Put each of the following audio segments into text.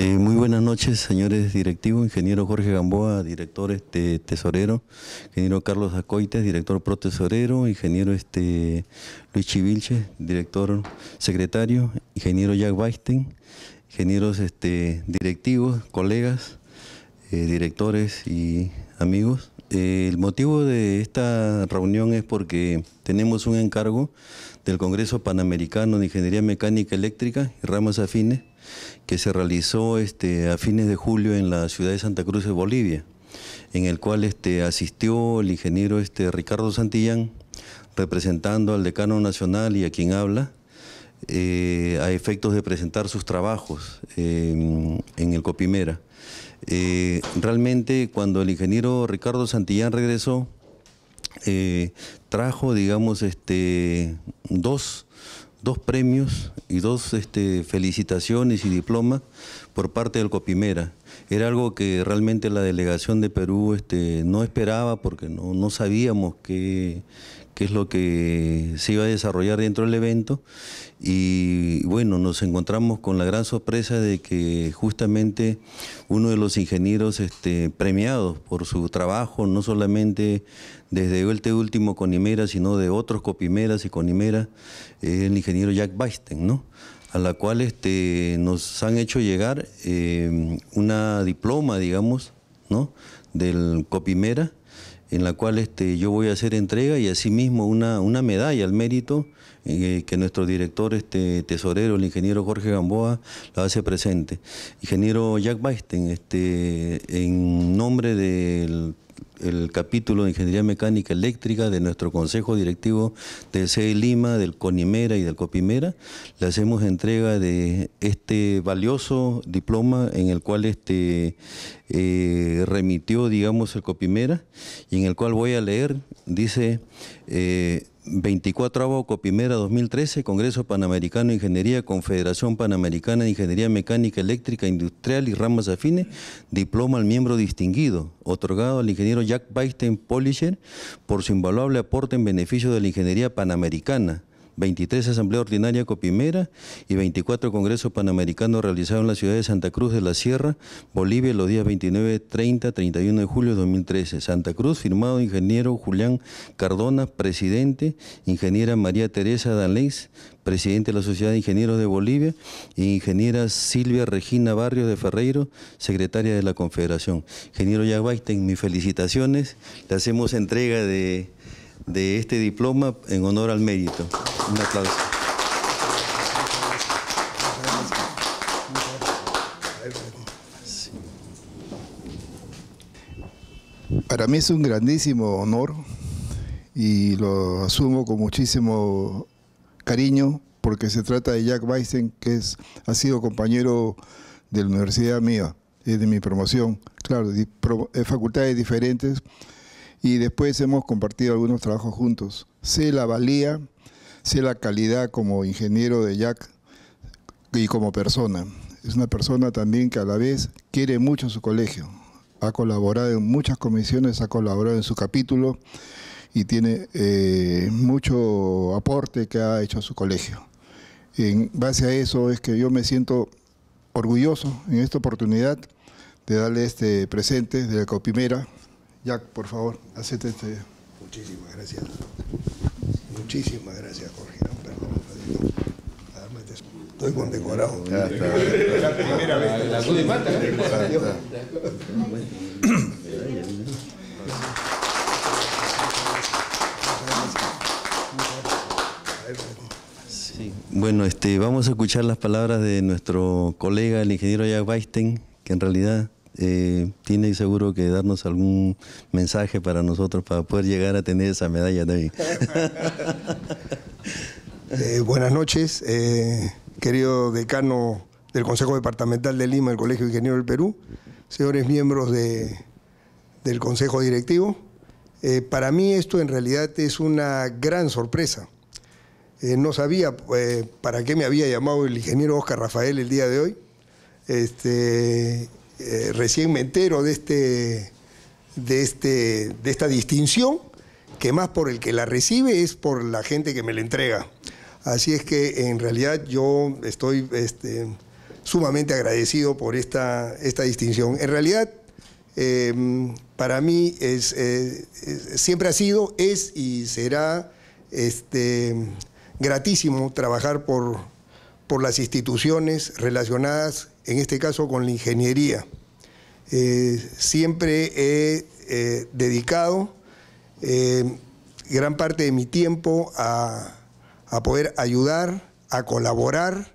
Eh, muy buenas noches, señores directivos, ingeniero Jorge Gamboa, director este, tesorero, ingeniero Carlos Acoites, director tesorero, ingeniero este, Luis Chivilche, director secretario, ingeniero Jack Weisten, ingenieros este, directivos, colegas, eh, directores y amigos el motivo de esta reunión es porque tenemos un encargo del Congreso Panamericano de Ingeniería Mecánica Eléctrica y Ramas Afines, que se realizó este, a fines de julio en la ciudad de Santa Cruz de Bolivia, en el cual este, asistió el ingeniero este, Ricardo Santillán, representando al decano nacional y a quien habla, eh, a efectos de presentar sus trabajos eh, en el Copimera. Eh, realmente cuando el ingeniero Ricardo Santillán regresó, eh, trajo, digamos, este, dos, dos premios y dos este, felicitaciones y diplomas por parte del Copimera. Era algo que realmente la delegación de Perú este, no esperaba porque no, sabíamos qué, qué es lo que se iba a desarrollar dentro del evento. Y bueno, nos encontramos con la gran sorpresa de que justamente uno de los ingenieros este, premiados por su trabajo, no solamente desde el este último Conimera, sino de otros Copimeras y Conimera, es el ingeniero Jack Baisten, ¿no? a la cual este, nos han hecho llegar em, una diploma, digamos, ¿no? del Copimera, en la cual este, yo voy a hacer entrega y asimismo una, medalla al mérito eh, que nuestro director este, tesorero, el ingeniero Jorge Gamboa, la hace presente. Ingeniero Jack Baisten, este, en nombre del el capítulo de Ingeniería Mecánica Eléctrica de nuestro Consejo Directivo del CE Lima, del CONIMERA y del COPIMERA, le hacemos entrega de este valioso diploma en el cual este, eh, remitió, digamos, el COPIMERA, y en el cual voy a leer, dice... Eh, 24 avo Copimera 2013, Congreso Panamericano de Ingeniería, Confederación Panamericana de Ingeniería Mecánica Eléctrica Industrial y Ramas Afines, diploma al miembro distinguido, otorgado al ingeniero Jack Baisten Polisher por su invaluable aporte en beneficio de la ingeniería panamericana 23 Asamblea Ordinaria Copimera y 24 Congresos Panamericanos realizados en la ciudad de Santa Cruz de la Sierra, Bolivia, los días 29, 30, 31 de julio de 2013. Santa Cruz, firmado ingeniero Julián Cardona, presidente, ingeniera María Teresa danés presidente de la Sociedad de Ingenieros de Bolivia, e ingeniera Silvia Regina Barrios de Ferreiro, secretaria de la Confederación. Ingeniero en mis felicitaciones. Le hacemos entrega de de este diploma en honor al mérito. Un aplauso. Para mí es un grandísimo honor y lo asumo con muchísimo cariño porque se trata de Jack Weissen, que es, ha sido compañero de la universidad mía, de mi promoción, claro, de eh, facultades diferentes, y después hemos compartido algunos trabajos juntos. Sé la valía, sé la calidad como ingeniero de Jack y como persona. Es una persona también que a la vez quiere mucho su colegio. Ha colaborado en muchas comisiones, ha colaborado en su capítulo y tiene eh, mucho aporte que ha hecho a su colegio. En base a eso es que yo me siento orgulloso en esta oportunidad de darle este presente de la Copimera Jack, por favor, acepte este. Muchísimas gracias. Muchísimas gracias, Jorge. Perdón, Estoy condecorado. Es La primera vez. Ah, la ¿eh? Sí. Bueno, este, vamos a escuchar las palabras de nuestro colega, el ingeniero Jack Weisten, que en realidad eh, tiene seguro que darnos algún mensaje para nosotros para poder llegar a tener esa medalla de Eh, buenas noches, eh, querido decano del Consejo Departamental de Lima, del Colegio Ingeniero del Perú, señores miembros de, del Consejo Directivo. Eh, para mí esto en realidad es una gran sorpresa. no sabía para qué me había llamado el ingeniero Oscar Rafael el día de hoy. Este, eh, recién me entero de, este, de, este, de esta distinción, que más por el que la recibe es por la gente que me la entrega. Así es que en realidad yo estoy este, sumamente agradecido por esta, esta distinción. En realidad, em, para mí es, siempre ha sido, es y será este, gratísimo trabajar por, por las instituciones relacionadas en este caso con la ingeniería. Eh, siempre he eh, dedicado eh, gran parte de mi tiempo a, a, poder ayudar, a colaborar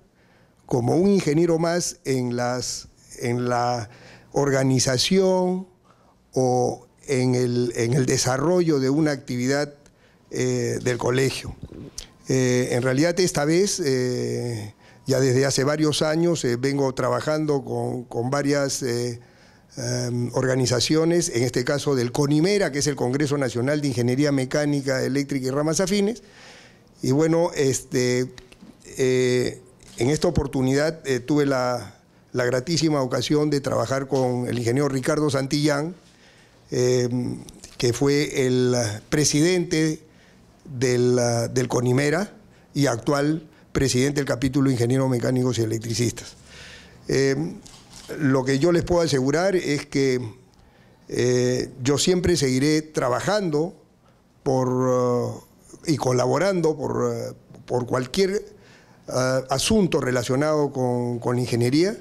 como un ingeniero más en, las, en la organización o en el, en el desarrollo de una actividad del colegio. en realidad esta vez ya desde hace varios años eh, vengo trabajando con, varias eh, em, organizaciones, en este caso del CONIMERA, que es el Congreso Nacional de Ingeniería Mecánica, Eléctrica y Ramas Afines. Y bueno, este, eh, en esta oportunidad tuve la, gratísima ocasión de trabajar con el ingeniero Ricardo Santillán, em, que fue el presidente del, del CONIMERA y actual presidente del capítulo ingenieros mecánicos y electricistas. Eh, lo que yo les puedo asegurar es que eh, yo siempre seguiré trabajando por, eh, y colaborando por, cualquier asunto relacionado con, ingeniería,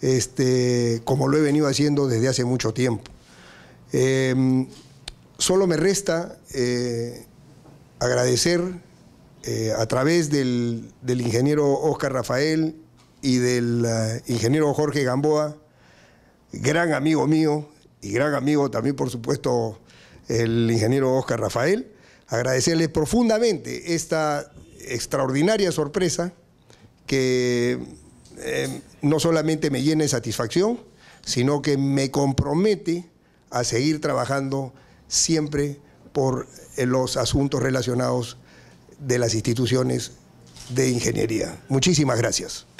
este, como lo he venido haciendo desde hace mucho tiempo. solo me resta agradecer eh, a través del, ingeniero Oscar Rafael y del eh, ingeniero Jorge Gamboa, gran amigo mío y gran amigo también, por supuesto, el ingeniero Oscar Rafael, agradecerles profundamente esta extraordinaria sorpresa que eh, no solamente me llena de satisfacción, sino que me compromete a seguir trabajando siempre por los asuntos relacionados de las instituciones de ingeniería. Muchísimas gracias.